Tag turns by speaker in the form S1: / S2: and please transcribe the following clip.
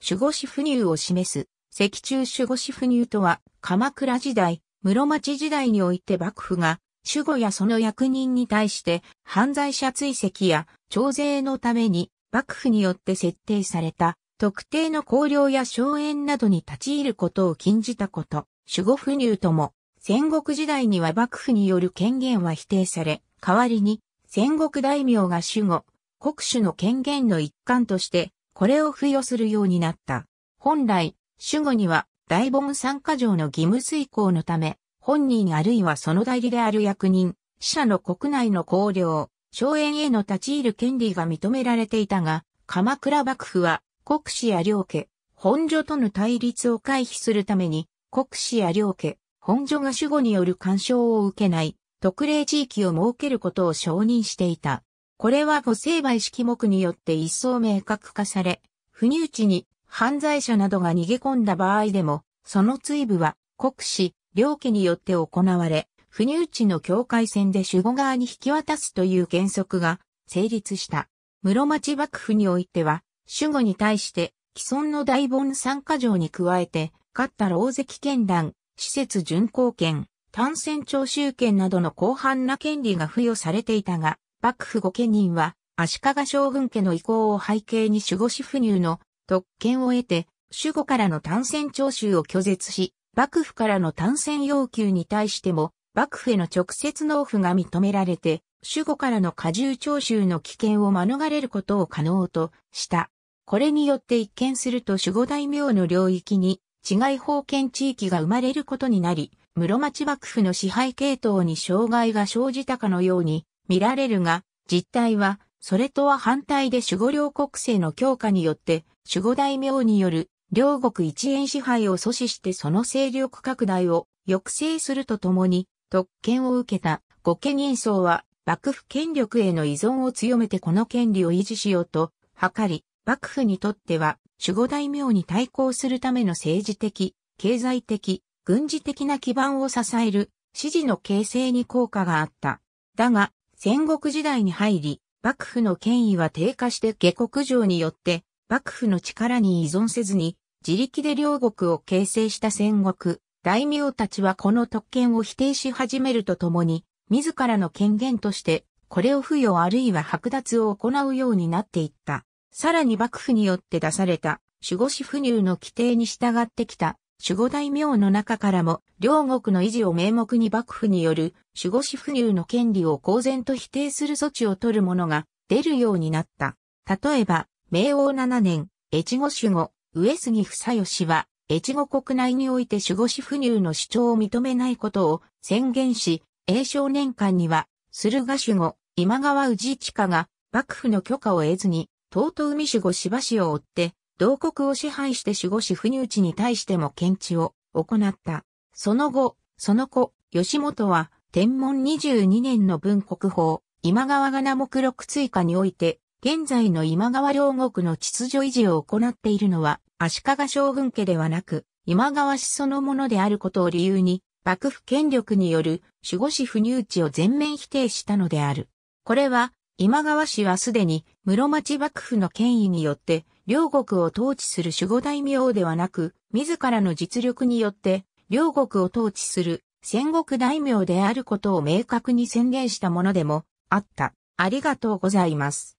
S1: 守護士不入を示す、石中守護士不入とは、鎌倉時代、室町時代において幕府が、守護やその役人に対して、犯罪者追跡や、徴税のために、幕府によって設定された、特定の公領や荘園などに立ち入ることを禁じたこと、守護不入とも、戦国時代には幕府による権限は否定され、代わりに、戦国大名が守護、国主の権限の一環として、これを付与するようになった。本来、主語には、大本参加条の義務遂行のため、本人あるいはその代理である役人、死者の国内の公領、荘園への立ち入る権利が認められていたが、鎌倉幕府は、国士や領家、本所との対立を回避するために、国士や領家、本所が主語による干渉を受けない、特例地域を設けることを承認していた。これは母成敗式目によって一層明確化され、不入地に犯罪者などが逃げ込んだ場合でも、その追部は国史両家によって行われ、不入地の境界線で守護側に引き渡すという原則が成立した。室町幕府においては、守護に対して既存の大盆参加条に加えて、勝った老関権団、施設巡行権、単線徴収権などの広範な権利が付与されていたが、幕府御家人は、足利将軍家の意向を背景に守護士不入の特権を得て、守護からの単線徴収を拒絶し、幕府からの単線要求に対しても、幕府への直接納付が認められて、守護からの過重徴収の危険を免れることを可能とした。これによって一見すると守護大名の領域に、治外法権地域が生まれることになり、室町幕府の支配系統に障害が生じたかのように見られるが、実態は、それとは反対で守護領国制の強化によって、守護大名による両国一円支配を阻止してその勢力拡大を抑制するとともに、特権を受けた御家人層は幕府権力への依存を強めてこの権利を維持しようと図り、幕府にとっては守護大名に対抗するための政治的、経済的、軍事的な基盤を支える支持の形成に効果があった。だが、戦国時代に入り、幕府の権威は低下して下国上によって、幕府の力に依存せずに、自力で両国を形成した戦国、大名たちはこの特権を否定し始めるとともに、自らの権限として、これを付与あるいは剥奪を行うようになっていった。さらに幕府によって出された、守護士不入の規定に従ってきた守護大名の中からも、両国の維持を名目に幕府による守護士不入の権利を公然と否定する措置を取る者が出るようになった。例えば、明王七年、越後守護、上杉房義は、越後国内において守護士不入の主張を認めないことを宣言し、永少年間には、駿河守護、今川氏家が幕府の許可を得ずに、東都海守護芝氏を追って、同国を支配して守護士不入地に対しても検知を行った。その後、その子、吉本は、天文22年の文国法、今川が名目録追加において、現在の今川両国の秩序維持を行っているのは、足利将軍家ではなく、今川氏そのものであることを理由に、幕府権力による守護士不入地を全面否定したのである。これは、今川氏はすでに室町幕府の権威によって、両国を統治する守護大名ではなく、自らの実力によって、両国を統治する戦国大名であることを明確に宣言したものでもあった。ありがとうございます。